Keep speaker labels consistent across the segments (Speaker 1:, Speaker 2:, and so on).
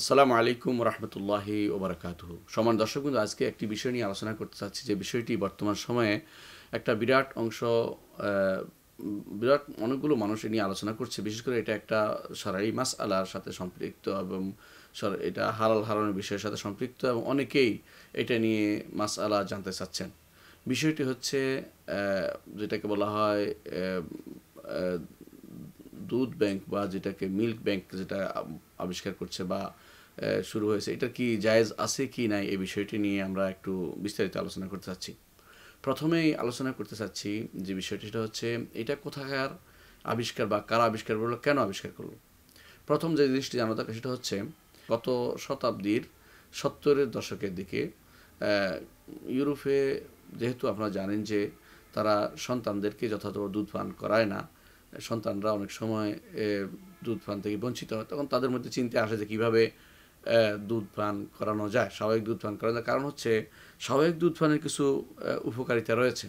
Speaker 1: আসসালামু আলাইকুম রহমতুল্লাহি ওবরাকাত সমান দর্শক কিন্তু আজকে একটি বিষয় নিয়ে আলোচনা করতে চাচ্ছি যে বিষয়টি বর্তমান সময়ে একটা বিরাট অংশ বিরাট অনেকগুলো মানুষ নিয়ে আলোচনা করছে বিশেষ করে এটা একটা সারাই মাস আলার সাথে সম্পৃক্ত এবং এটা হালাল হারানোর বিষয়ের সাথে সম্পৃক্ত এবং অনেকেই এটা নিয়ে মাস আলা জানতে চাচ্ছেন বিষয়টি হচ্ছে যেটাকে বলা হয় দুধ ব্যাংক বা যেটাকে মিল্ক ব্যাংক যেটা আবিষ্কার করছে বা শুরু হয়েছে এটা কি জায়েজ আছে কি নাই এই বিষয়টি নিয়ে আমরা একটু বিস্তারিত আলোচনা করতে চাচ্ছি প্রথমেই আলোচনা করতে চাচ্ছি যে বিষয়টি সেটা হচ্ছে এটা কোথাকার আবিষ্কার বা কারা আবিষ্কার করলো কেন আবিষ্কার করলো প্রথম যে জিনিসটি জানা দরকার সেটা হচ্ছে গত শতাব্দীর সত্তরের দশকের দিকে ইউরোপে যেহেতু আপনারা জানেন যে তারা সন্তানদেরকে যথাযথ দুধ পান করায় না সন্তানরা অনেক সময় দুধ পান থেকে বঞ্চিত হয় তখন তাদের মধ্যে চিন্তা আসে যে কীভাবে দুধ পান করানো যায় স্বাভাবিক দুধ পান করানো যায় কারণ হচ্ছে স্বাভাবিক দুধ পানের কিছু উপকারিতা রয়েছে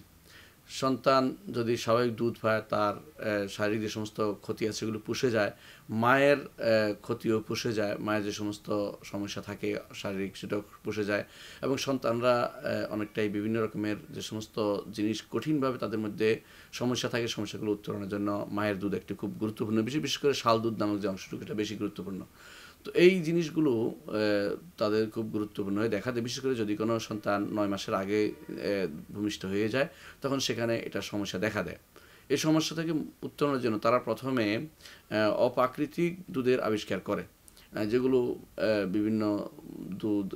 Speaker 1: সন্তান যদি স্বাভাবিক দুধ পায় তার শারীরিক যে সমস্ত ক্ষতি আছে সেগুলো পুষে যায় মায়ের ক্ষতিও পুষে যায় মায়ের যে সমস্ত সমস্যা থাকে শারীরিক সেটাও পুষে যায় এবং সন্তানরা অনেকটাই বিভিন্ন রকমের যে সমস্ত জিনিস কঠিনভাবে তাদের মধ্যে সমস্যা থাকে সমস্যাগুলো উত্তরণের জন্য মায়ের দুধ একটি খুব গুরুত্বপূর্ণ বিশেষ বিশেষ করে শাল দুধ নামক যে অংশটুকু এটা বেশি গুরুত্বপূর্ণ তো এই জিনিসগুলো তাদের খুব গুরুত্বপূর্ণ হয়ে দেখা যায় বিশেষ করে যদি কোনো সন্তান নয় মাসের আগে ভূমিষ্ঠ হয়ে যায় তখন সেখানে এটা সমস্যা দেখা দেয় এই সমস্যা থেকে উত্তরণের জন্য তারা প্রথমে অপ্রাকৃতিক দুধের আবিষ্কার করে যেগুলো বিভিন্ন দুধ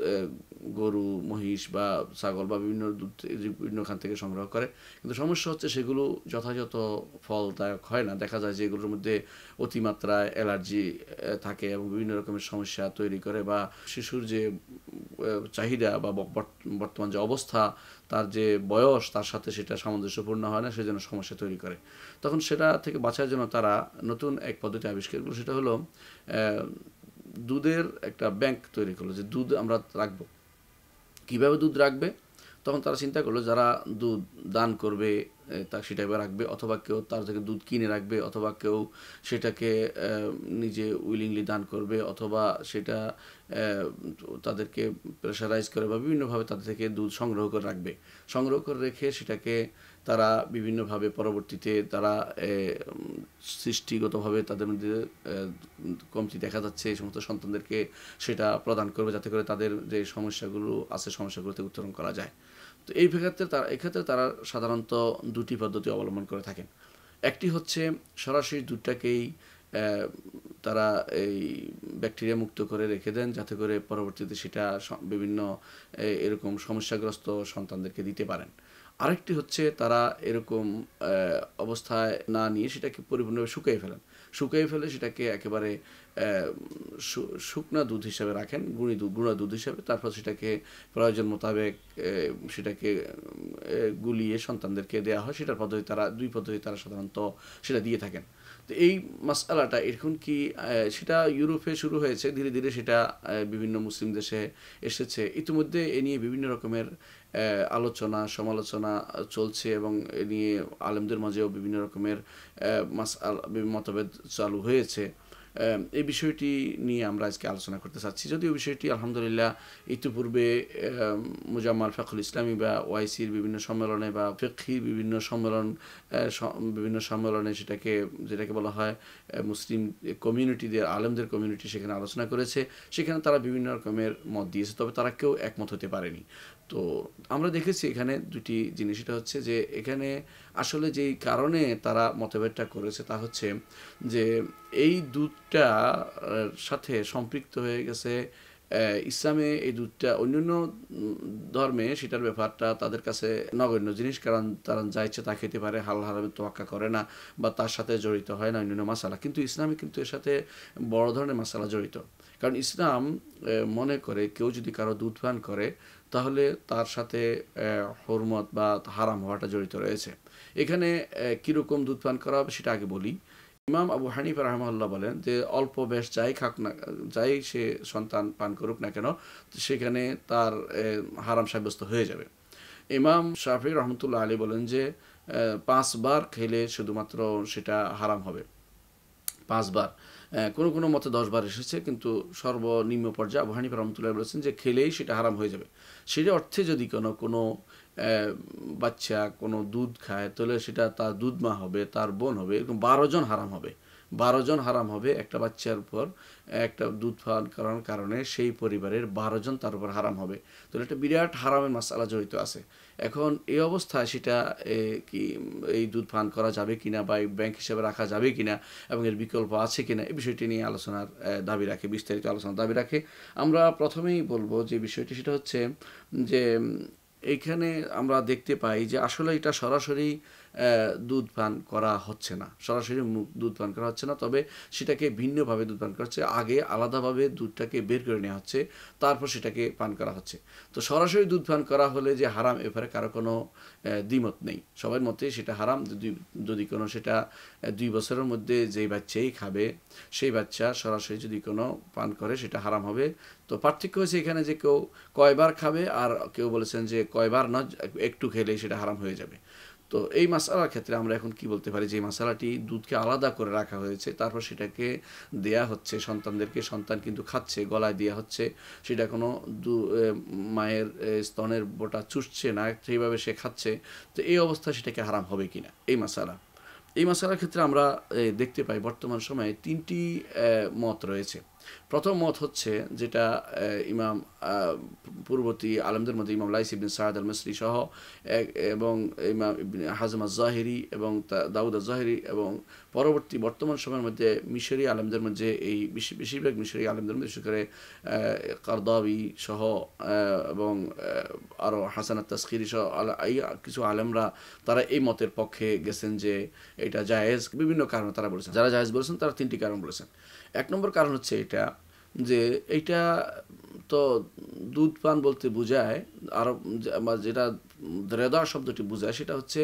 Speaker 1: গরু মহিষ বা ছাগল বা বিভিন্ন দুধ বিভিন্নখান থেকে সংগ্রহ করে কিন্তু সমস্যা হচ্ছে সেগুলো যথাযথ ফলদায়ক হয় না দেখা যায় যে এগুলোর মধ্যে অতিমাত্রায় অ্যালার্জি থাকে এবং বিভিন্ন রকমের সমস্যা তৈরি করে বা শিশুর যে চাহিদা বা বর্তমান যে অবস্থা তার যে বয়স তার সাথে সেটা সামঞ্জস্যপূর্ণ হয় না সেই জন্য সমস্যা তৈরি করে তখন সেটা থেকে বাঁচার জন্য তারা নতুন এক পদ্ধতি আবিষ্কার করলো সেটা হলো দুধের একটা ব্যাংক তৈরি করলো যে দুধ আমরা রাখবো কিভাবে দুধ রাখবে তখন তারা চিন্তা করলো যারা দুধ দান করবে তা সেটাকে রাখবে অথবা কেউ তার থেকে দুধ কিনে রাখবে অথবা কেউ সেটাকে নিজে উইলিংলি দান করবে অথবা সেটা তাদেরকে প্রেশারাইজ করে বা বিভিন্নভাবে তাদের থেকে দুধ সংগ্রহ করে রাখবে সংগ্রহ করে রেখে সেটাকে তারা বিভিন্নভাবে পরবর্তীতে তারা সৃষ্টিগতভাবে তাদের মধ্যে কমতি দেখা যাচ্ছে এই সমস্ত সন্তানদেরকে সেটা প্রদান করবে যাতে করে তাদের যে সমস্যাগুলো আছে সমস্যাগুলোতে উত্তরণ করা যায় তো এই ক্ষেত্রে তারা এক্ষেত্রে তারা সাধারণত দুটি পদ্ধতি অবলম্বন করে থাকেন একটি হচ্ছে সরাসরি দুধটাকেই তারা এই ব্যাকটেরিয়া মুক্ত করে রেখে দেন যাতে করে পরবর্তীতে সেটা বিভিন্ন এরকম সমস্যাগ্রস্ত সন্তানদেরকে দিতে পারেন আরেকটি হচ্ছে তারা এরকম অবস্থায় না নিয়ে সেটাকে পরিপূর্ণভাবে শুকিয়ে ফেলেন শুকিয়ে ফেলে সেটাকে একেবারে শুকনা দুধ হিসাবে রাখেন গুঁড়ি দুধ গুঁড়া দুধ হিসাবে তারপর সেটাকে প্রয়োজন মোতাবেক সেটাকে গুলিয়ে সন্তানদেরকে দেওয়া হয় সেটার পদ্ধতি তারা দুই পদ্ধতি তারা সাধারণত সেটা দিয়ে থাকেন তো এই মাসালাটা এখন কি সেটা ইউরোপে শুরু হয়েছে ধীরে ধীরে সেটা বিভিন্ন মুসলিম দেশে এসেছে ইতিমধ্যে এ নিয়ে বিভিন্ন রকমের আলোচনা সমালোচনা চলছে এবং এ নিয়ে আলেমদের মাঝেও বিভিন্ন রকমের মাস মতভেদ চালু হয়েছে এই বিষয়টি নিয়ে আমরা আজকে আলোচনা করতে চাচ্ছি যদিও বিষয়টি আলহামদুলিল্লাহ ইতিপূর্বে মুজাম্মাল ফেখুল ইসলামী বা ওয়াইসির বিভিন্ন সম্মেলনে বা ফেকির বিভিন্ন সম্মেলন বিভিন্ন সম্মেলনে সেটাকে যেটাকে বলা হয় মুসলিম কমিউনিটিদের আলেমদের কমিউনিটি সেখানে আলোচনা করেছে সেখানে তারা বিভিন্ন রকমের মত দিয়েছে তবে তারা কেউ একমত হতে পারেনি তো আমরা দেখেছি এখানে দুটি জিনিস এটা হচ্ছে যে এখানে আসলে যেই কারণে তারা মতভেদটা করেছে তা হচ্ছে যে এই দুধটা সাথে সম্পৃক্ত হয়ে গেছে ইসলামে এই দুধটা অন্যান্য ধর্মে সেটার ব্যাপারটা তাদের কাছে নগণ্য জিনিস কারণ তারা যা ইচ্ছে তা খেতে পারে হাল হারামে তোয়াক্কা করে না বা তার সাথে জড়িত হয় না অন্যান্য মশালা কিন্তু ইসলামে কিন্তু এর সাথে বড় ধরনের মশালা জড়িত কারণ ইসলাম মনে করে কেউ যদি কারো দুধ পান করে তাহলে তার সাথে হরমত বা হারাম হওয়াটা জড়িত রয়েছে এখানে কীরকম দুধ পান করা হবে সেটা আগে বলি ইমাম আবু হানিফ রহমাল্লাহ বলেন যে অল্প বেশ যাই খাক না যাই সে সন্তান পান করুক না কেন সেখানে তার হারাম সাব্যস্ত হয়ে যাবে ইমাম শাফি রহমতুল্লাহ আলী বলেন যে পাঁচবার খেলে শুধুমাত্র সেটা হারাম হবে পাঁচবার কোনো কোনো মতে দশবার এসেছে কিন্তু সর্বনিম্ন পর্যায়ে আবু হানিফা রহমতুল্লাহ বলেছেন যে খেলেই সেটা হারাম হয়ে যাবে সেটা অর্থে যদি কোনো কোনো বাচ্চা কোনো দুধ খায় তাহলে সেটা তার দুধ মা হবে তার বোন হবে এরকম বারো জন হারাম হবে বারো জন হারাম হবে একটা বাচ্চার উপর একটা দুধ পান করার কারণে সেই পরিবারের বারো জন তার উপর হারাম হবে তো একটা বিরাট হারামের মশালা জড়িত আছে এখন এই অবস্থায় সেটা কি এই দুধ পান করা যাবে কিনা বা ব্যাংক হিসাবে রাখা যাবে কিনা এবং এর বিকল্প আছে কিনা এই বিষয়টি নিয়ে আলোচনার দাবি রাখে বিস্তারিত আলোচনার দাবি রাখে আমরা প্রথমেই বলবো যে বিষয়টি সেটা হচ্ছে যে এইখানে আমরা দেখতে পাই যে আসলে এটা সরাসরি দুধ পান করা হচ্ছে না সরাসরি মুখ দুধ পান করা হচ্ছে না তবে সেটাকে ভিন্নভাবে দুধ পান করা হচ্ছে আগে আলাদাভাবে দুধটাকে বের করে নেওয়া হচ্ছে তারপর সেটাকে পান করা হচ্ছে তো সরাসরি দুধ পান করা হলে যে হারাম এবারে কারো কোনো দ্বিমত নেই সবার মতে সেটা হারাম যদি কোনো সেটা দুই বছরের মধ্যে যেই বাচ্চাই খাবে সেই বাচ্চা সরাসরি যদি কোনো পান করে সেটা হারাম হবে তো পার্থক্য হয়েছে এখানে যে কেউ কয়বার খাবে আর কেউ বলেছেন যে কয়বার না একটু খেলেই সেটা হারাম হয়ে যাবে তো এই মশালার ক্ষেত্রে আমরা এখন কি বলতে পারি যে মশালাটি দুধকে আলাদা করে রাখা হয়েছে তারপর সেটাকে দেয়া হচ্ছে সন্তানদেরকে সন্তান কিন্তু খাচ্ছে গলায় দেওয়া হচ্ছে সেটা কোনো দু মায়ের স্তনের বোটা চুষছে না সেইভাবে সে খাচ্ছে তো এই অবস্থা সেটাকে হারাম হবে কি না এই মশালা এই মশালার ক্ষেত্রে আমরা দেখতে পাই বর্তমান সময়ে তিনটি মত রয়েছে প্রথম মত হচ্ছে যেটা ইমাম পূর্ববর্তী আলমদের মধ্যে ইমাম লাইস ইবিন সাহাদ আল মিসরি সহ এবং ইমাম হাজমা জাহেরি এবং দাউদ জাহেরি এবং পরবর্তী বর্তমান সময়ের মধ্যে মিশরি আলমদের মধ্যে এই বেশিরভাগ মিশরি আলমদের মধ্যে বিশেষ করে কারদাবি সহ এবং আরও হাসান তাস্কিরি সহ এই কিছু আলেমরা তারা এই মতের পক্ষে গেছেন যে এটা জায়েজ বিভিন্ন কারণে তারা বলেছেন যারা জায়েজ বলেছেন তারা তিনটি কারণ বলেছেন এক নম্বর কারণ হচ্ছে এটা যে এইটা তো দুধ পান বলতে বোঝায় আরব যেটা রেদা শব্দটি বোঝায় সেটা হচ্ছে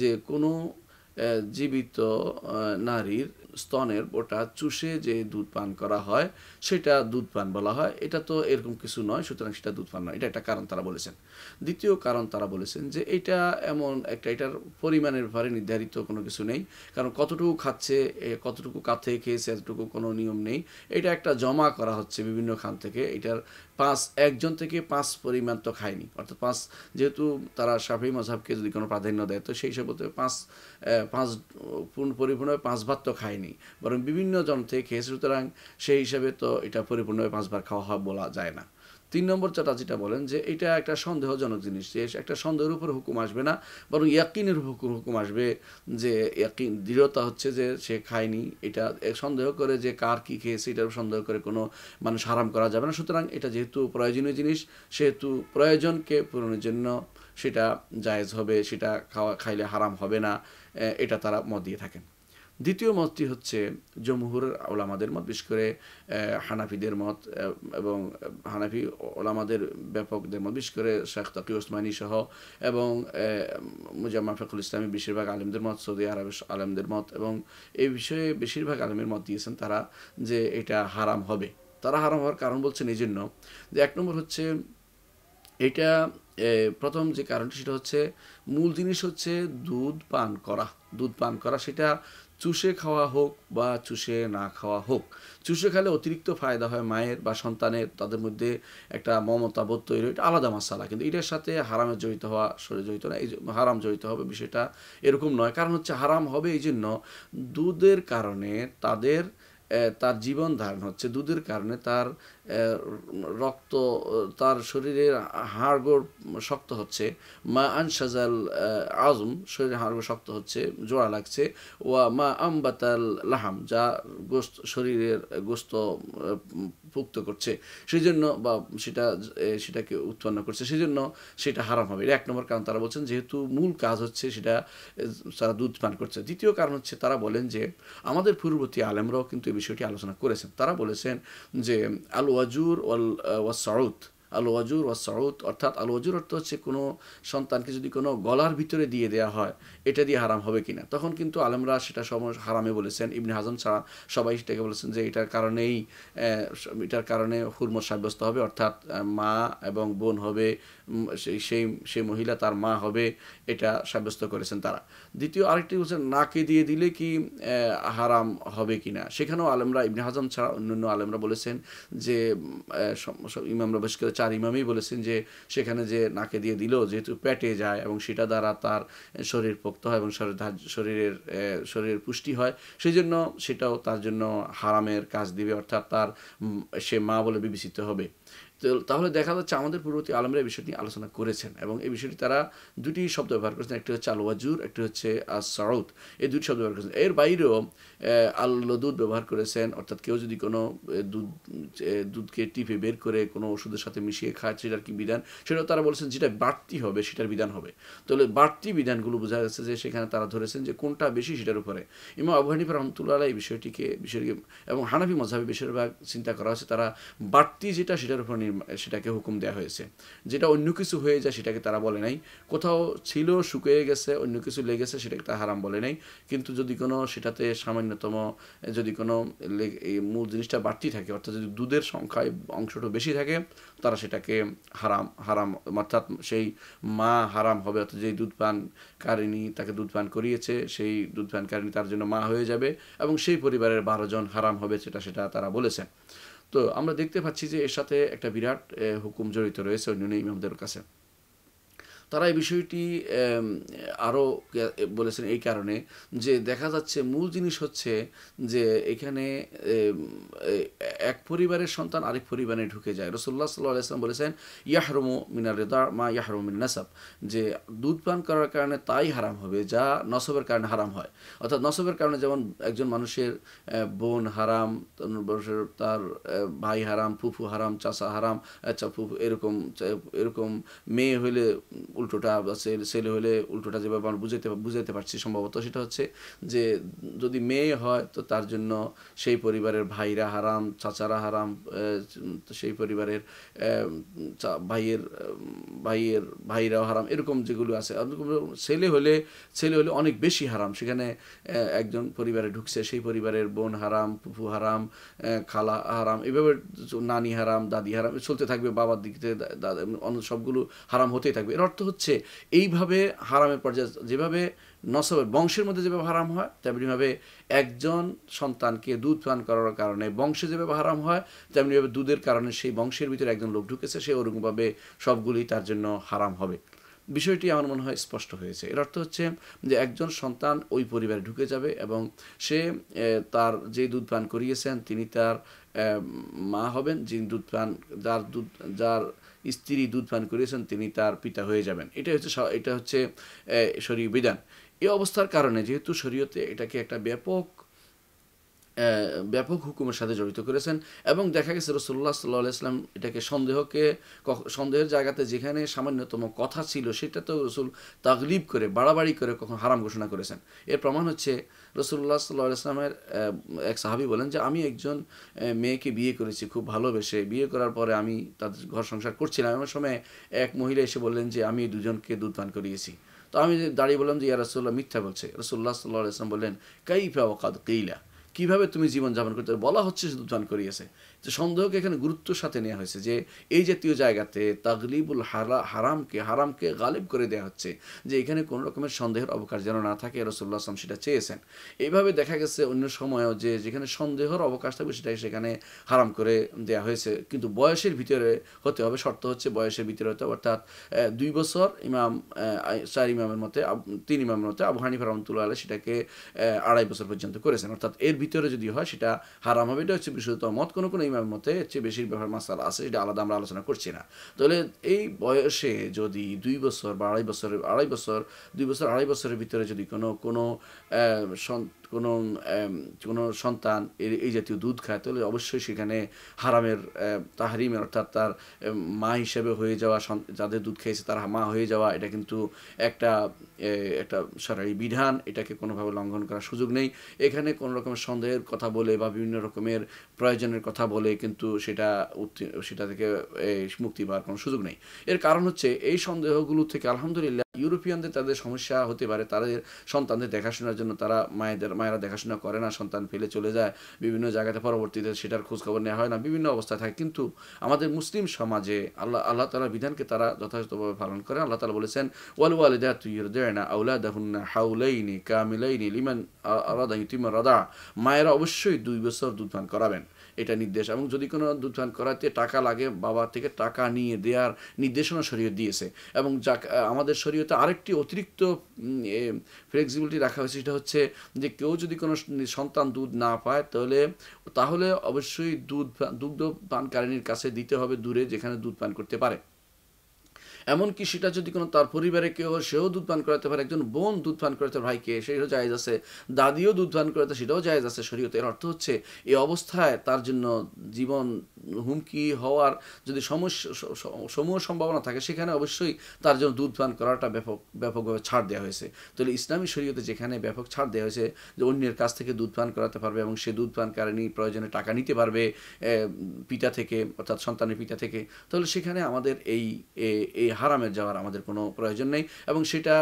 Speaker 1: যে কোনো জীবিত নারীর স্তনের ওটা চুষে যে দুধ পান করা হয় সেটা দুধ পান বলা হয় এটা তো এরকম কিছু নয় সুতরাং সেটা দুধ পান নয় এটা একটা কারণ তারা বলেছেন দ্বিতীয় কারণ তারা বলেছেন যে এটা এমন একটা এটার পরিমাণের ব্যাপারে নির্ধারিত কোনো কিছু নেই কারণ কতটুকু খাচ্ছে কতটুকু কাঁথে থেকে খেয়েছে এতটুকু কোনো নিয়ম নেই এটা একটা জমা করা হচ্ছে বিভিন্ন খান থেকে এটার পাঁচ একজন থেকে পাঁচ পরিমাণ তো খায়নি অর্থাৎ পাঁচ যেহেতু তারা সাফি মজাবকে যদি কোনো প্রাধান্য দেয় তো সেই হিসাবে পাঁচ পাঁচ পূর্ণ পরিপূর্ণভাবে পাঁচবার তো খায়নি বরং বিভিন্ন জন থেকে খেয়েছে সুতরাং সেই হিসাবে তো এটা পরিপূর্ণভাবে পাঁচবার খাওয়া হয় বলা যায় না তিন নম্বর চাটা যেটা বলেন যে এটা একটা সন্দেহজনক জিনিস যে একটা সন্দেহের উপর হুকুম আসবে না বরং ইয়াকিনের হুকুম হুকুম আসবে যে ইয়াকিন দৃঢ়তা হচ্ছে যে সে খায়নি এটা সন্দেহ করে যে কার কী খেয়েছে এটার সন্দেহ করে কোনো মানুষ হারাম করা যাবে না সুতরাং এটা যেহেতু প্রয়োজনীয় জিনিস সেহেতু প্রয়োজনকে পূরণের জন্য সেটা জায়েজ হবে সেটা খাওয়া খাইলে হারাম হবে না এটা তারা মত দিয়ে থাকেন দ্বিতীয় মতটি হচ্ছে জমহুর ওলামাদের মত বিশেষ করে হানাফিদের মত এবং হানাফি ওলামাদের ব্যাপকদের মত বিশেষ করে শেখ তাকি ওসমানী সহ এবং মুজাম্মা ফেকুল ইসলামী বেশিরভাগ আলেমদের মত সৌদি আরব আলেমদের মত এবং এই বিষয়ে বেশিরভাগ আলেমের মত দিয়েছেন তারা যে এটা হারাম হবে তারা হারাম হওয়ার কারণ বলছেন এই জন্য যে এক নম্বর হচ্ছে এটা প্রথম যে কারণটি সেটা হচ্ছে মূল জিনিস হচ্ছে দুধ পান করা দুধ পান করা সেটা চুষে খাওয়া হোক বা চুষে না খাওয়া হোক চুষে খেলে অতিরিক্ত ফায়দা হয় মায়ের বা সন্তানের তাদের মধ্যে একটা মমতাবোধ তৈরি এটা আলাদা মশালা কিন্তু এটার সাথে হারামে জড়িত হওয়া শরীর জড়িত না এই হারাম জড়িত হবে বিষয়টা এরকম নয় কারণ হচ্ছে হারাম হবে এই জন্য দুধের কারণে তাদের তার জীবন ধারণ হচ্ছে দুধের কারণে তার রক্ত তার শরীরের হাড়গোড় শক্ত হচ্ছে মা আনসাজাল আজম শরীরের হাড়গোড় শক্ত হচ্ছে জোড়া লাগছে ওয়া মা আমবাতাল লাহাম যা গোস্ত শরীরের গোস্ত পুক্ত করছে সেই জন্য বা সেটা সেটাকে উৎপন্ন করছে সেই জন্য সেটা হারাম হবে এটা এক নম্বর কারণ তারা বলছেন যেহেতু মূল কাজ হচ্ছে সেটা তারা দুধ পান করছে দ্বিতীয় কারণ হচ্ছে তারা বলেন যে আমাদের পূর্ববর্তী আলেমরাও কিন্তু এই বিষয়টি আলোচনা করেছেন তারা বলেছেন যে আলু والوجور والصعود আলোয়াজুর ও ওয়া সাউদ অর্থাৎ আলোয়াজুর অর্থ হচ্ছে কোনো সন্তানকে যদি কোনো গলার ভিতরে দিয়ে দেওয়া হয় এটা দিয়ে হারাম হবে কিনা তখন কিন্তু আলেমরা সেটা সব হারামে বলেছেন ইবনে হাজম ছাড়া সবাই সেটাকে বলেছেন যে এটার কারণেই এটার কারণে হুরম সাব্যস্ত হবে অর্থাৎ মা এবং বোন হবে সেই সেই মহিলা তার মা হবে এটা সাব্যস্ত করেছেন তারা দ্বিতীয় আরেকটি হচ্ছে নাকে দিয়ে দিলে কি হারাম হবে কিনা সেখানেও আলেমরা ইবনে হাজম ছাড়া অন্যান্য আলেমরা বলেছেন যে ইমাম রবেশ চার ইমামই বলেছেন যে সেখানে যে নাকে দিয়ে দিল যেহেতু পেটে যায় এবং সেটা দ্বারা তার শরীর পোক্ত হয় এবং শরীর শরীরের শরীরের পুষ্টি হয় সেই জন্য সেটাও তার জন্য হারামের কাজ দিবে অর্থাৎ তার সে মা বলে বিবেচিত হবে তাহলে দেখা যাচ্ছে আমাদের পূর্ববর্তী আলমরা এই বিষয়টি আলোচনা করেছেন এবং এই বিষয়টি তারা দুটি শব্দ ব্যবহার করেছেন একটি হচ্ছে আলোয়াজুর একটি হচ্ছে সাউথ এই দুটি শব্দ ব্যবহার করেছেন এর বাইরেও আলো দুধ ব্যবহার করেছেন অর্থাৎ কেউ যদি কোনো দুধ দুধকে টিপে বের করে কোনো ওষুধের সাথে মিশিয়ে খায় সেটার কি বিধান সেটাও তারা বলছেন যেটা বাড়তি হবে সেটার বিধান হবে তাহলে বাড়তি বিধানগুলো বোঝা যাচ্ছে যে সেখানে তারা ধরেছেন যে কোনটা বেশি সেটার উপরে এবং আবহানিফা রহমতুল্লাহ এই বিষয়টিকে বিষয়টিকে এবং হানাফি মজাবে বেশিরভাগ চিন্তা করা হয়েছে তারা বাড়তি যেটা সেটার উপর সেটাকে হুকুম দেওয়া হয়েছে যেটা অন্য কিছু হয়ে যায় সেটাকে তারা বলে নাই কোথাও ছিল শুকিয়ে গেছে অন্য কিছু লেগেছে সেটাকে তারা হারাম বলে নাই কিন্তু যদি কোনো সেটাতে সামান্য ন্যূনতম যদি কোনো মূল জিনিসটা বাড়তি থাকে অর্থাৎ যদি দুধের সংখ্যায় অংশটা বেশি থাকে তারা সেটাকে হারাম হারাম অর্থাৎ সেই মা হারাম হবে অর্থাৎ যেই দুধ পান কারিনী তাকে দুধ পান করিয়েছে সেই দুধ পান কারিনী তার জন্য মা হয়ে যাবে এবং সেই পরিবারের বারো জন হারাম হবে সেটা সেটা তারা বলেছে তো আমরা দেখতে পাচ্ছি যে এর সাথে একটা বিরাট হুকুম জড়িত রয়েছে অন্যান্য ইমামদের কাছে তারা এই বিষয়টি আরও বলেছেন এই কারণে যে দেখা যাচ্ছে মূল জিনিস হচ্ছে যে এখানে এক পরিবারের সন্তান আরেক পরিবারে ঢুকে যায় রসুল্লাহ সাল্লাহ আলাইসলাম বলেছেন ইয়াহরমো মিনার রেদা মা ইয়াহরমো মিন নাসাব যে দুধ পান করার কারণে তাই হারাম হবে যা নসবের কারণে হারাম হয় অর্থাৎ নসবের কারণে যেমন একজন মানুষের বোন হারাম মানুষের তার ভাই হারাম ফুফু হারাম চাষা হারাম আচ্ছা ফুফু এরকম এরকম মেয়ে হইলে উল্টোটা ছেলে হলে উল্টোটা যেভাবে আমরা বুঝাতে বুঝাতে পারছি সম্ভবত সেটা হচ্ছে যে যদি মেয়ে হয় তো তার জন্য সেই পরিবারের ভাইরা হারাম চাচারা হারাম সেই পরিবারের ভাইয়ের ভাইয়ের ভাইরাও হারাম এরকম যেগুলো আছে ছেলে হলে ছেলে হলে অনেক বেশি হারাম সেখানে একজন পরিবারে ঢুকছে সেই পরিবারের বোন হারাম পুফু হারাম খালা হারাম এভাবে নানি হারাম দাদি হারাম চলতে থাকবে বাবার দিক থেকে সবগুলো হারাম হতেই থাকবে এর অর্থ হচ্ছে এইভাবে হারামের পর্যায়ে যেভাবে নসবের বংশের মধ্যে যেভাবে হারাম হয় তেমনিভাবে একজন সন্তানকে দুধ পান করার কারণে বংশে যেভাবে হারাম হয় তেমনিভাবে দুধের কারণে সেই বংশের ভিতরে একজন লোক ঢুকেছে সে ওরকমভাবে সবগুলি তার জন্য হারাম হবে বিষয়টি আমার মনে হয় স্পষ্ট হয়েছে এর অর্থ হচ্ছে যে একজন সন্তান ওই পরিবারে ঢুকে যাবে এবং সে তার যে দুধ পান করিয়েছেন তিনি তার মা হবেন যিনি দুধ পান যার দুধ যার স্ত্রী দুধ পান করিয়েছেন তিনি তার পিতা হয়ে যাবেন এটা হচ্ছে এটা হচ্ছে শরীয় বিধান এই অবস্থার কারণে যেহেতু শরীয়তে এটাকে একটা ব্যাপক ব্যাপক হুকুমের সাথে জড়িত করেছেন এবং দেখা গেছে রসুল্লাহ সাল্লাহ ইসলাম এটাকে সন্দেহকে সন্দেহের জায়গাতে যেখানে সামান্যতম কথা ছিল সেটা তো রসুল তাগলিব করে বাড়াবাড়ি করে কখন হারাম ঘোষণা করেছেন এর প্রমাণ হচ্ছে রসুল্লাহ সাল্লাহ ইসলামের এক সাহাবি বলেন যে আমি একজন মেয়েকে বিয়ে করেছি খুব ভালোবেসে বিয়ে করার পরে আমি তাদের ঘর সংসার করছিলাম এমন সময় এক মহিলা এসে বললেন যে আমি দুজনকে দুধ করিয়েছি তো আমি দাঁড়িয়ে বললাম যে ইয়া রসুল্লাহ মিথ্যা বলছে রসুল্লাহ সাল্লাহ আসলাম বললেন কাইফা ওকাদ কেইলা কিভাবে তুমি জীবন যাপন করতে বলা হচ্ছে শুধু দান করিয়েছে তো সন্দেহকে এখানে গুরুত্বর সাথে নেওয়া হয়েছে যে এই জাতীয় জায়গাতে তাগলিবুল হারা হারামকে হারামকে গালিব করে দেওয়া হচ্ছে যে এখানে কোনো রকমের সন্দেহের অবকাশ যেন না থাকে রসুল্লাহ আসলাম সেটা চেয়েছেন এইভাবে দেখা গেছে অন্য সময়ও যে যেখানে সন্দেহের অবকাশ থাকবে সেটাই সেখানে হারাম করে দেওয়া হয়েছে কিন্তু বয়সের ভিতরে হতে হবে শর্ত হচ্ছে বয়সের ভিতরে হতে হবে অর্থাৎ দুই বছর ইমাম চার ইমামের মতে তিন ইমামের মতে আবু হানিফা রহমতুল্লাহ আলাই সেটাকে আড়াই বছর পর্যন্ত করেছেন অর্থাৎ এর ভিতরে যদি হয় সেটা হারাম হবে এটা হচ্ছে বিশুদ্ধ মত কোনো কোনো ইমামের মতে এর চেয়ে বেশির ব্যাপার মাসাল আছে সেটা আলাদা আমরা আলোচনা করছি না তাহলে এই বয়সে যদি দুই বছর বা আড়াই বছরের আড়াই বছর দুই বছর আড়াই বছরের ভিতরে যদি কোনো কোনো কোনো কোনো সন্তান এই জাতীয় দুধ খায় তাহলে অবশ্যই সেখানে হারামের তাহারিমের অর্থাৎ তার মা হিসেবে হয়ে যাওয়া যাদের দুধ খেয়েছে তার মা হয়ে যাওয়া এটা কিন্তু একটা একটা সরাই বিধান এটাকে কোনোভাবে লঙ্ঘন করার সুযোগ নেই এখানে কোনো রকমের সন্দেহের কথা বলে বা বিভিন্ন রকমের প্রয়োজনের কথা বলে কিন্তু সেটা সেটা থেকে মুক্তি পাওয়ার কোনো সুযোগ নেই এর কারণ হচ্ছে এই সন্দেহগুলো থেকে আলহামদুলিল্লাহ ইউরোপিয়ানদের তাদের সমস্যা হতে পারে তাদের সন্তানদের দেখাশোনার জন্য তারা মায়েদের মায়েরা দেখাশোনা করে না সন্তান ফেলে চলে যায় বিভিন্ন জায়গাতে পরবর্তীতে সেটার খোঁজখবর নেওয়া হয় না বিভিন্ন অবস্থা থাকে কিন্তু আমাদের মুসলিম সমাজে আল্লাহ আল্লাহ তালার বিধানকে তারা যথাযথভাবে পালন করে আল্লাহ তালা বলেছেন ওয়াল তুই দেয় না আউলা দাহুন্না হাউলাইনি কামিলাইনি লিমান আলাদা ইতিমা রাদা মায়েরা অবশ্যই দুই বছর দুধ পান করাবেন এটা নির্দেশ এবং যদি কোনো দুধান করাতে টাকা লাগে বাবা থেকে টাকা নিয়ে দেওয়ার নির্দেশনা শরীয়ত দিয়েছে এবং যা আমাদের শরীয়তে আরেকটি অতিরিক্ত ফ্লেক্সিবিলিটি রাখা হয়েছে সেটা হচ্ছে যে কেউ যদি কোনো সন্তান দুধ না পায় তাহলে তাহলে অবশ্যই দুধ দুগ্ধ পানকারিনীর কাছে দিতে হবে দূরে যেখানে দুধ পান করতে পারে এমনকি সেটা যদি কোনো তার পরিবারে কেউ সেও দুধ পান করাতে পারে একজন বোন দুধ পান করাতে ভাইকে সেটাও জায়গা আছে দাদিও দুধ পান করাতে সেটাও জায়গা আছে শরীয়তে এর অর্থ হচ্ছে এই অবস্থায় তার জন্য জীবন হুমকি হওয়ার যদি সমস্যা সমূহ সম্ভাবনা থাকে সেখানে অবশ্যই তার জন্য দুধ পান করাটা ব্যাপক ব্যাপকভাবে ছাড় দেওয়া হয়েছে তাহলে ইসলামী শরীয়তে যেখানে ব্যাপক ছাড় দেওয়া হয়েছে যে অন্যের কাছ থেকে দুধ পান করাতে পারবে এবং সে দুধ পান পানকারিনী প্রয়োজনে টাকা নিতে পারবে পিতা থেকে অর্থাৎ সন্তানের পিতা থেকে তাহলে সেখানে আমাদের এই এই হারামে যাওয়ার আমাদের কোনো প্রয়োজন নেই এবং সেটা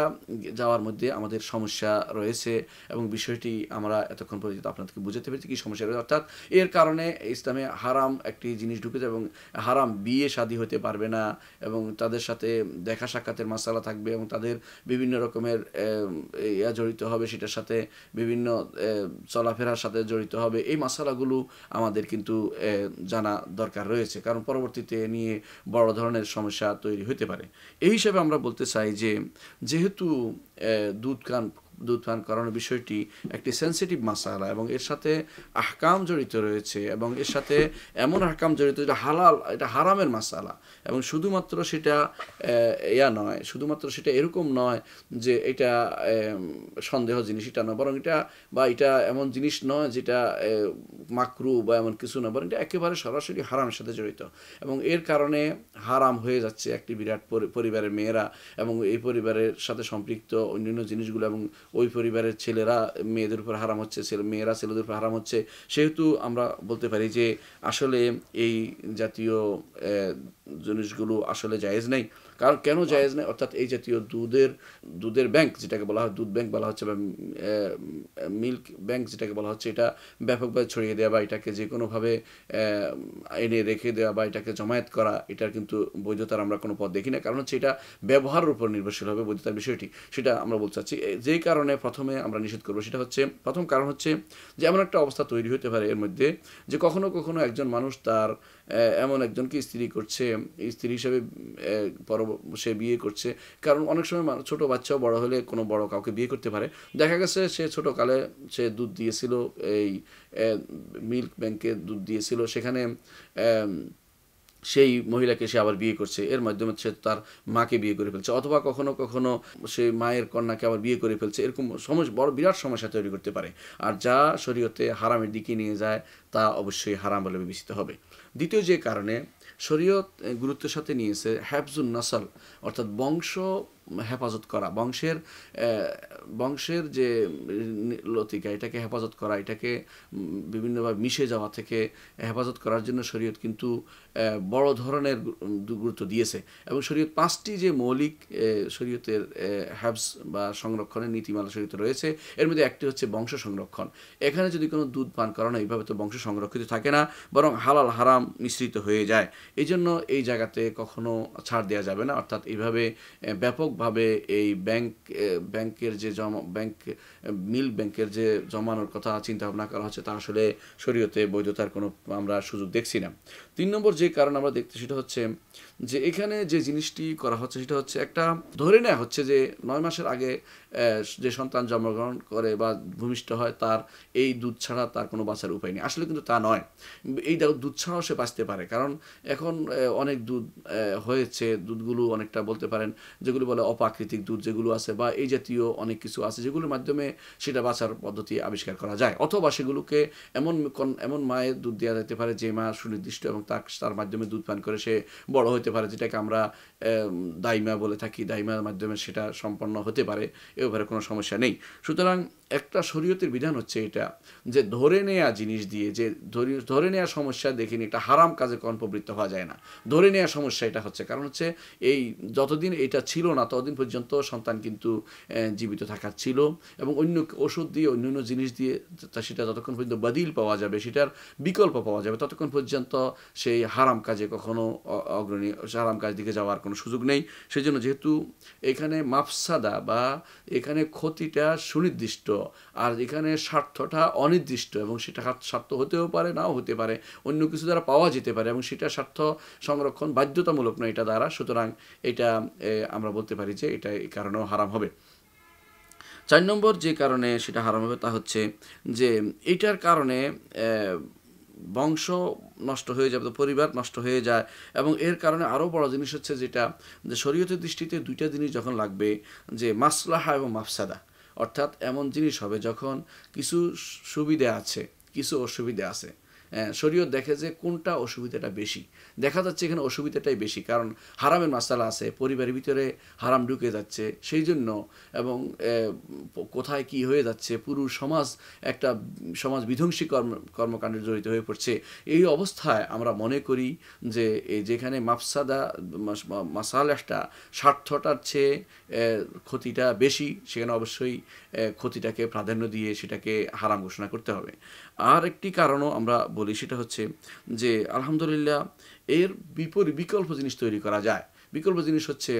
Speaker 1: যাওয়ার মধ্যে আমাদের সমস্যা রয়েছে এবং বিষয়টি আমরা এতক্ষণ পর্যন্ত আপনাদেরকে বুঝাতে পেরেছি কী সমস্যা রয়েছে অর্থাৎ এর কারণে ইসলামে হারাম একটি জিনিস ঢুকেছে এবং হারাম বিয়ে শাদী হতে পারবে না এবং তাদের সাথে দেখা সাক্ষাতের মশালা থাকবে এবং তাদের বিভিন্ন রকমের ইয়া জড়িত হবে সেটার সাথে বিভিন্ন চলাফেরার সাথে জড়িত হবে এই মশালাগুলো আমাদের কিন্তু জানা দরকার রয়েছে কারণ পরবর্তীতে নিয়ে বড় ধরনের সমস্যা তৈরি হতে পারে পারে এই হিসাবে আমরা বলতে চাই যে যেহেতু দুধ কান দুধ পান করানোর বিষয়টি একটি সেন্সিটিভ মাসালা এবং এর সাথে আহকাম জড়িত রয়েছে এবং এর সাথে এমন আহকাম জড়িত যেটা হালাল এটা হারামের মাসালা এবং শুধুমাত্র সেটা ইয়া নয় শুধুমাত্র সেটা এরকম নয় যে এটা সন্দেহ জিনিস এটা নয় বরং এটা বা এটা এমন জিনিস নয় যেটা মাকরু বা এমন কিছু নয় বরং এটা একেবারে সরাসরি হারামের সাথে জড়িত এবং এর কারণে হারাম হয়ে যাচ্ছে একটি বিরাট পরিবারের মেয়েরা এবং এই পরিবারের সাথে সম্পৃক্ত অন্যান্য জিনিসগুলো এবং ওই পরিবারের ছেলেরা মেয়েদের উপর হারাম হচ্ছে ছেলে মেয়েরা ছেলেদের উপর হারাম হচ্ছে সেহেতু আমরা বলতে পারি যে আসলে এই জাতীয় জিনিসগুলো আসলে জায়েজ নেই কারণ কেন জায়েজ নেই অর্থাৎ এই জাতীয় দুধের দুধের ব্যাংক যেটাকে বলা হয় দুধ ব্যাংক বলা হচ্ছে বা মিল্ক ব্যাংক যেটাকে বলা হচ্ছে এটা ব্যাপকভাবে ছড়িয়ে দেওয়া বা এটাকে যে কোনোভাবে এনে রেখে দেওয়া বা এটাকে জমায়েত করা এটার কিন্তু বৈধতার আমরা কোনো পথ দেখি না কারণ হচ্ছে এটা ব্যবহারের উপর নির্ভরশীল হবে বৈধতার বিষয়টি সেটা আমরা বলতে চাচ্ছি যে কারণে প্রথমে আমরা নিষেধ করবো সেটা হচ্ছে প্রথম কারণ হচ্ছে যে এমন একটা অবস্থা তৈরি হতে পারে এর মধ্যে যে কখনো কখনো একজন মানুষ তার এমন একজনকে স্ত্রী করছে স্ত্রী হিসাবে পর সে বিয়ে করছে কারণ অনেক সময় ছোট বাচ্চাও বড় হলে কোনো বড় কাউকে বিয়ে করতে পারে দেখা গেছে সে কালে সে দুধ দিয়েছিল এই মিল্ক ব্যাংকে দুধ দিয়েছিল সেখানে সেই মহিলাকে সে আবার বিয়ে করছে এর মাধ্যমে সে তার মাকে বিয়ে করে ফেলছে অথবা কখনো কখনো সে মায়ের কন্যাকে আবার বিয়ে করে ফেলছে এরকম সমস্যা বড় বিরাট সমস্যা তৈরি করতে পারে আর যা শরীয়তে হারামের দিকে নিয়ে যায় তা অবশ্যই হারাম বলে বিবেচিত হবে দ্বিতীয় যে কারণে শরীয়ত গুরুত্বের সাথে নিয়েছে হ্যাফজুন নাসাল অর্থাৎ বংশ হেফাজত করা বংশের বংশের যে লতিকা এটাকে হেফাজত করা এটাকে বিভিন্নভাবে মিশে যাওয়া থেকে হেফাজত করার জন্য শরীয়ত কিন্তু বড় ধরনের গুরুত্ব দিয়েছে এবং শরীয়ত পাঁচটি যে মৌলিক শরীয়তের হ্যাবস বা সংরক্ষণের নীতিমালা শরীয়তে রয়েছে এর মধ্যে একটি হচ্ছে বংশ সংরক্ষণ এখানে যদি কোনো দুধ পান করানো এইভাবে তো বংশ সংরক্ষিত থাকে না বরং হালাল হারাম মিশ্রিত হয়ে যায় এই জন্য এই জায়গাতে কখনো ছাড় দেওয়া যাবে না অর্থাৎ এইভাবে ব্যাপক ভাবে এই ব্যাংক ব্যাংকের যে জমা ব্যাংক মিল ব্যাংকের যে জমানোর কথা চিন্তা ভাবনা করা হচ্ছে তা আসলে শরীয়তে বৈধতার কোনো আমরা সুযোগ দেখছি না তিন নম্বর যে কারণ আমরা দেখতে সেটা হচ্ছে যে এখানে যে জিনিসটি করা হচ্ছে সেটা হচ্ছে একটা ধরে নেওয়া হচ্ছে যে নয় মাসের আগে যে সন্তান জন্মগ্রহণ করে বা ভূমিষ্ঠ হয় তার এই দুধ ছাড়া তার কোনো বাঁচার উপায় নেই আসলে কিন্তু তা নয় এই দুধ ছাড়াও সে বাঁচতে পারে কারণ এখন অনেক দুধ হয়েছে দুধগুলো অনেকটা বলতে পারেন যেগুলো বলে অপ্রাকৃতিক দুধ যেগুলো আছে বা এই জাতীয় অনেক কিছু আছে যেগুলোর মাধ্যমে সেটা বাঁচার পদ্ধতি আবিষ্কার করা যায় অথবা সেগুলোকে এমন এমন মায়ের দুধ দেওয়া যেতে পারে যে মা সুনির্দিষ্ট এবং তার তার মাধ্যমে দুধ পান করে সে বড় হতে পারে যেটাকে আমরা দাইমা বলে থাকি দাইমার মাধ্যমে সেটা সম্পন্ন হতে পারে এ কোনো সমস্যা নেই সুতরাং একটা শরীয়তের বিধান হচ্ছে এটা যে ধরে নেয়া জিনিস দিয়ে যে ধরে নেয়া সমস্যা দেখিনি একটা হারাম কাজে কর্মপ্রবৃত্ত হওয়া যায় না ধরে নেয়া সমস্যা এটা হচ্ছে কারণ হচ্ছে এই যতদিন এটা ছিল না ততদিন পর্যন্ত সন্তান কিন্তু জীবিত থাকার ছিল এবং অন্য ওষুধ দিয়ে অন্য অন্য জিনিস দিয়ে সেটা যতক্ষণ পর্যন্ত বাদিল পাওয়া যাবে সেটার বিকল্প পাওয়া যাবে ততক্ষণ পর্যন্ত সেই হারাম কাজে কখনো অগ্রণী হারাম কাজ দিকে যাওয়ার কোনো সুযোগ নেই সেজন্য যেহেতু এখানে মাফসাদা বা এখানে ক্ষতিটা সুনির্দিষ্ট আর এখানে স্বার্থটা অনির্দিষ্ট এবং সেটা স্বার্থ হতেও পারে নাও হতে পারে অন্য কিছু দ্বারা পাওয়া যেতে পারে এবং সেটা স্বার্থ সংরক্ষণ বাধ্যতামূলক নয় এটা দ্বারা সুতরাং এটা আমরা বলতে পারি যে এটা এই কারণেও হারাম হবে চার নম্বর যে কারণে সেটা হারাম হবে তা হচ্ছে যে এটার কারণে বংশ নষ্ট হয়ে যাবে পরিবার নষ্ট হয়ে যায় এবং এর কারণে আরও বড় জিনিস হচ্ছে যেটা যে শরীয়তের দৃষ্টিতে দুইটা জিনিস যখন লাগবে যে মাসলাহা এবং মাফসাদা অর্থাৎ এমন জিনিস হবে যখন কিছু সুবিধে আছে কিছু অসুবিধে আছে শরীয়ত দেখে যে কোনটা অসুবিধাটা বেশি দেখা যাচ্ছে এখানে অসুবিধাটাই বেশি কারণ হারামের মাসালা আছে পরিবারের ভিতরে হারাম ঢুকে যাচ্ছে সেই জন্য এবং কোথায় কি হয়ে যাচ্ছে পুরো সমাজ একটা সমাজ বিধ্বংসী কর্ম কর্মকাণ্ডে জড়িত হয়ে পড়ছে এই অবস্থায় আমরা মনে করি যে এই যেখানে মাফসাদা মাসালাসটা স্বার্থটার চেয়ে ক্ষতিটা বেশি সেখানে অবশ্যই ক্ষতিটাকে প্রাধান্য দিয়ে সেটাকে হারাম ঘোষণা করতে হবে আর একটি কারণও আমরা বলি সেটা হচ্ছে যে আলহামদুলিল্লাহ এর বিপরীত বিকল্প জিনিস তৈরি করা যায় বিকল্প জিনিস হচ্ছে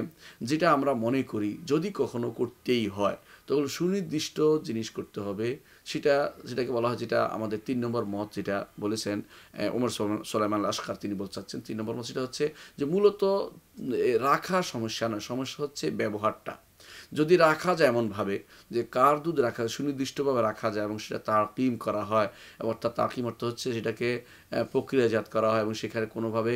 Speaker 1: যেটা আমরা মনে করি যদি কখনো করতেই হয় তখন সুনির্দিষ্ট জিনিস করতে হবে সেটা যেটাকে বলা হয় যেটা আমাদের তিন নম্বর মত যেটা বলেছেন ওমর সোলাইমান আশকার তিনি বলতে চাচ্ছেন তিন নম্বর মত সেটা হচ্ছে যে মূলত রাখা সমস্যা নয় সমস্যা হচ্ছে ব্যবহারটা যদি রাখা যায় এমনভাবে যে কার দুধ রাখা সুনির্দিষ্টভাবে রাখা যায় এবং সেটা তাকিম করা হয় অর্থাৎ তাকিম অর্থ হচ্ছে সেটাকে প্রক্রিয়াজাত করা হয় এবং সেখানে কোনোভাবে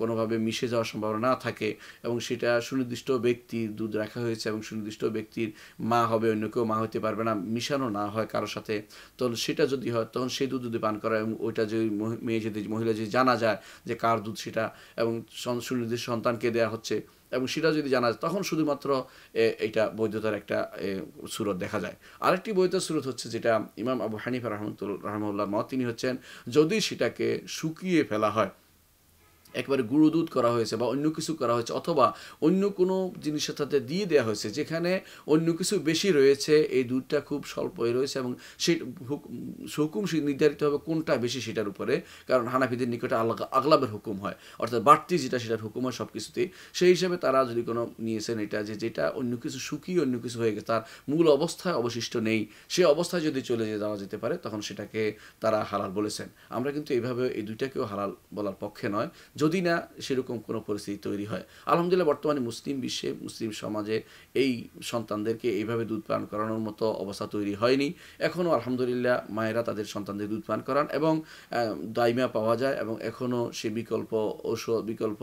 Speaker 1: কোনোভাবে মিশে যাওয়ার সম্ভাবনা না থাকে এবং সেটা সুনির্দিষ্ট ব্যক্তির দুধ রাখা হয়েছে এবং সুনির্দিষ্ট ব্যক্তির মা হবে অন্য কেউ মা হতে পারবে না মিশানো না হয় কারোর সাথে তো সেটা যদি হয় তখন সেই দুধ যদি পান করা এবং ওইটা যে মেয়ে যদি মহিলা যদি জানা যায় যে কার দুধ সেটা এবং সুনির্দিষ্ট সন্তানকে দেয়া হচ্ছে এবং সেটা যদি জানা যায় তখন শুধুমাত্র এইটা বৈধতার একটা সুরত দেখা যায় আরেকটি বৈধতার সুরত হচ্ছে যেটা ইমাম আবু হানিফা রহমতুল রহমুল্লাহ মত তিনি হচ্ছেন যদি সেটাকে শুকিয়ে ফেলা হয় একবারে দুধ করা হয়েছে বা অন্য কিছু করা হয়েছে অথবা অন্য কোনো জিনিসের সাথে দিয়ে দেওয়া হয়েছে যেখানে অন্য কিছু বেশি রয়েছে এই দুধটা খুব হয়ে রয়েছে এবং সে হুকুম নির্ধারিত হবে কোনটা বেশি সেটার উপরে কারণ হানাফিদের নিকটে আলাদা আগলাভের হুকুম হয় অর্থাৎ বাড়তি যেটা সেটার হুকুম হয় সব কিছুতেই সেই হিসাবে তারা যদি কোনো নিয়েছেন এটা যে যেটা অন্য কিছু সুখী অন্য কিছু হয়ে গেছে তার মূল অবস্থায় অবশিষ্ট নেই সে অবস্থায় যদি চলে যাওয়া যেতে পারে তখন সেটাকে তারা হালাল বলেছেন আমরা কিন্তু এইভাবে এই দুইটাকেও হালাল বলার পক্ষে নয় যদি না সেরকম কোনো পরিস্থিতি তৈরি হয় আলহামদুলিল্লাহ বর্তমানে মুসলিম বিশ্বে মুসলিম সমাজে এই সন্তানদেরকে এইভাবে দুধ পান করানোর মতো অবস্থা তৈরি হয়নি এখনও আলহামদুলিল্লাহ মায়েরা তাদের সন্তানদের দুধ পান করান এবং দাইমা পাওয়া যায় এবং এখনও সে বিকল্প ঔষধ বিকল্প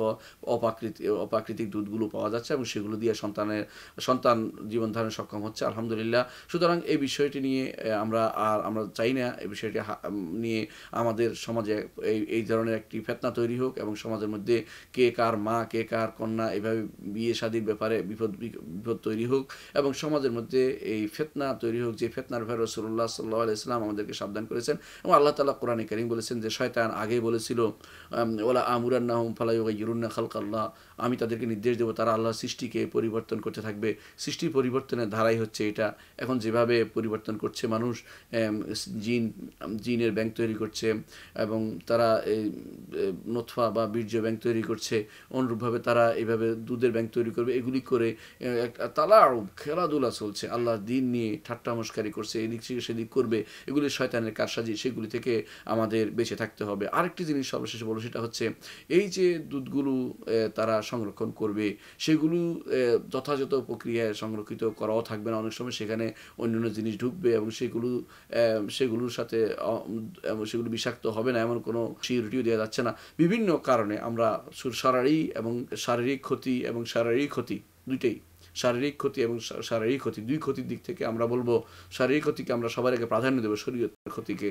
Speaker 1: অপাকৃতি অপাকৃতিক দুধগুলো পাওয়া যাচ্ছে এবং সেগুলো দিয়ে সন্তানের সন্তান জীবন ধারণে সক্ষম হচ্ছে আলহামদুলিল্লাহ সুতরাং এই বিষয়টি নিয়ে আমরা আর আমরা চাই না এই বিষয়টি নিয়ে আমাদের সমাজে এই এই ধরনের একটি ফেতনা তৈরি হোক এবং সমাজের মধ্যে কে কার মা কে কার কন্যা এভাবে বিয়ে শাদির ব্যাপারে বিপদ বিপদ তৈরি হোক এবং সমাজের মধ্যে এই ফেতনা তৈরি হোক যে ফেতনার ভাই রসুল্লাহ সাল্লাহ ইসলাম আমাদেরকে সাবধান করেছেন এবং আল্লাহ তালা কোরআনে করিম বলেছেন যে শয়তান আগে বলেছিল ওলা আমুরান্না হুম ফালাই ইরুন্না খালকাল্লাহ আমি তাদেরকে নির্দেশ দেবো তারা আল্লাহর সৃষ্টিকে পরিবর্তন করতে থাকবে সৃষ্টির পরিবর্তনের ধারাই হচ্ছে এটা এখন যেভাবে পরিবর্তন করছে মানুষ জিন জিনের ব্যাংক তৈরি করছে এবং তারা নথফা বা বীর্য ব্যাংক তৈরি করছে অনুরূপভাবে তারা এইভাবে দুধের ব্যাংক তৈরি করবে এগুলি করে একটা তালা খেলাধুলা চলছে আল্লাহর দিন নিয়ে ঠাট্টা মস্কারি করছে এদিক থেকে সেদিক করবে এগুলি শয়তানের কারসাজি সেগুলি থেকে আমাদের বেঁচে থাকতে হবে আরেকটি জিনিস সর্বশেষ বলো সেটা হচ্ছে এই যে দুধগুলো তারা সংরক্ষণ করবে সেগুলো যথাযথ প্রক্রিয়ায় সংরক্ষিত করাও থাকবে না অনেক সময় সেখানে অন্যান্য জিনিস ঢুকবে এবং সেগুলো সেগুলোর সাথে সেগুলো বিষাক্ত হবে না এমন কোনো সিউরিটিও দেওয়া যাচ্ছে না বিভিন্ন কারণে আমরা সারারি এবং শারীরিক ক্ষতি এবং শারীরিক ক্ষতি দুইটাই শারীরিক ক্ষতি এবং শারীরিক ক্ষতি দুই ক্ষতির দিক থেকে আমরা বলবো শারীরিক ক্ষতিকে আমরা সবার আগে প্রাধান্য দেবো শরীরের ক্ষতিকে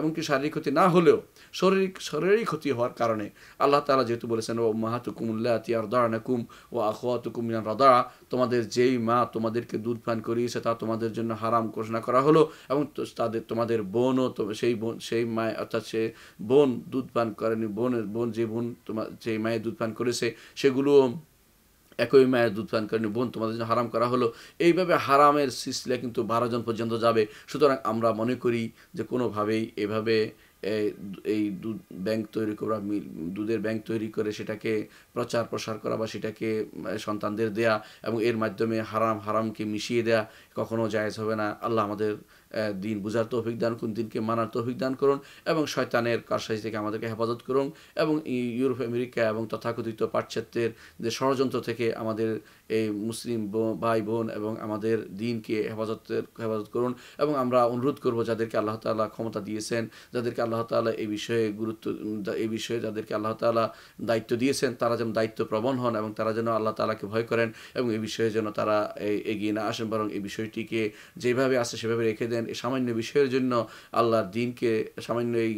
Speaker 1: এমনকি শারীরিক ক্ষতি না হলেও শরীরিক শারীরিক ক্ষতি হওয়ার কারণে আল্লাহ তালা যেহেতু বলেছেন ও মাহাতুকুমুল্লাহ তিয়ারদানাকুম ও আখোয়াতুকুম রদা তোমাদের যেই মা তোমাদেরকে দুধ পান করিয়েছে তা তোমাদের জন্য হারাম ঘোষণা করা হলো এবং তাদের তোমাদের বোনও সেই বোন সেই মায় অর্থাৎ সে বোন দুধ পান করেনি বোনের বোন যে বোন তোমার যেই মায়ের দুধ পান করেছে সেগুলোও একই মায়ের দুধ পান করেনি বোন তোমাদের জন্য হারাম করা হলো এইভাবে হারামের সিলসিলা কিন্তু বারো জন পর্যন্ত যাবে সুতরাং আমরা মনে করি যে কোনোভাবেই এভাবে এই দুধ ব্যাংক তৈরি করা দুধের ব্যাংক তৈরি করে সেটাকে প্রচার প্রসার করা বা সেটাকে সন্তানদের দেয়া এবং এর মাধ্যমে হারাম হারামকে মিশিয়ে দেয়া কখনো জায়েজ হবে না আল্লাহ আমাদের দিন বোঝার তৌফিক দান করুন দিনকে মানার তৌফিক দান করুন এবং শয়তানের কারসাজি থেকে আমাদেরকে হেফাজত করুন এবং ইউরোপ আমেরিকা এবং তথাকথিত পাশ্চাত্যের যে ষড়যন্ত্র থেকে আমাদের এই মুসলিম ভাই বোন এবং আমাদের দিনকে হেফাজতের হেফাজত করুন এবং আমরা অনুরোধ করব যাদেরকে আল্লাহ তালা ক্ষমতা দিয়েছেন যাদেরকে আল্লাহ তালা এই বিষয়ে গুরুত্ব এই বিষয়ে যাদেরকে আল্লাহ তালা দায়িত্ব দিয়েছেন তারা যেন দায়িত্ব প্রবণ হন এবং তারা যেন আল্লাহ তালাকে ভয় করেন এবং এই বিষয়ে যেন তারা এগিয়ে না আসেন বরং এই বিষয়টিকে যেভাবে আসে সেভাবে রেখে দেন এই সামান্য বিষয়ের জন্য আল্লাহর দিনকে সামান্য এই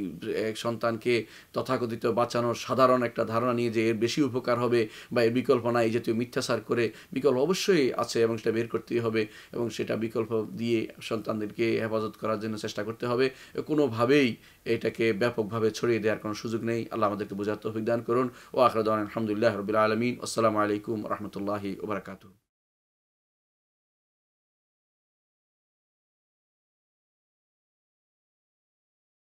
Speaker 1: এক সন্তানকে তথাকথিত বাঁচানোর সাধারণ একটা ধারণা নিয়ে যে এর বেশি উপকার হবে বা এর বিকল্প নাই এই জাতীয় মিথ্যাচার করে বিকল্প অবশ্যই আছে এবং সেটা বের করতেই হবে এবং সেটা বিকল্প দিয়ে সন্তানদেরকে হেফাজত করার জন্য চেষ্টা করতে হবে কোনোভাবেই এটাকে ব্যাপকভাবে ছড়িয়ে দেওয়ার কোনো সুযোগ নেই আল্লাহ আমাদেরকে বোঝার তৌফিক দান করুন ও আখরদ আলহামদুলিল্লাহ রবিল আলমিন আসসালামু আলাইকুম রহমতুল্লাহি ওবরাকাতু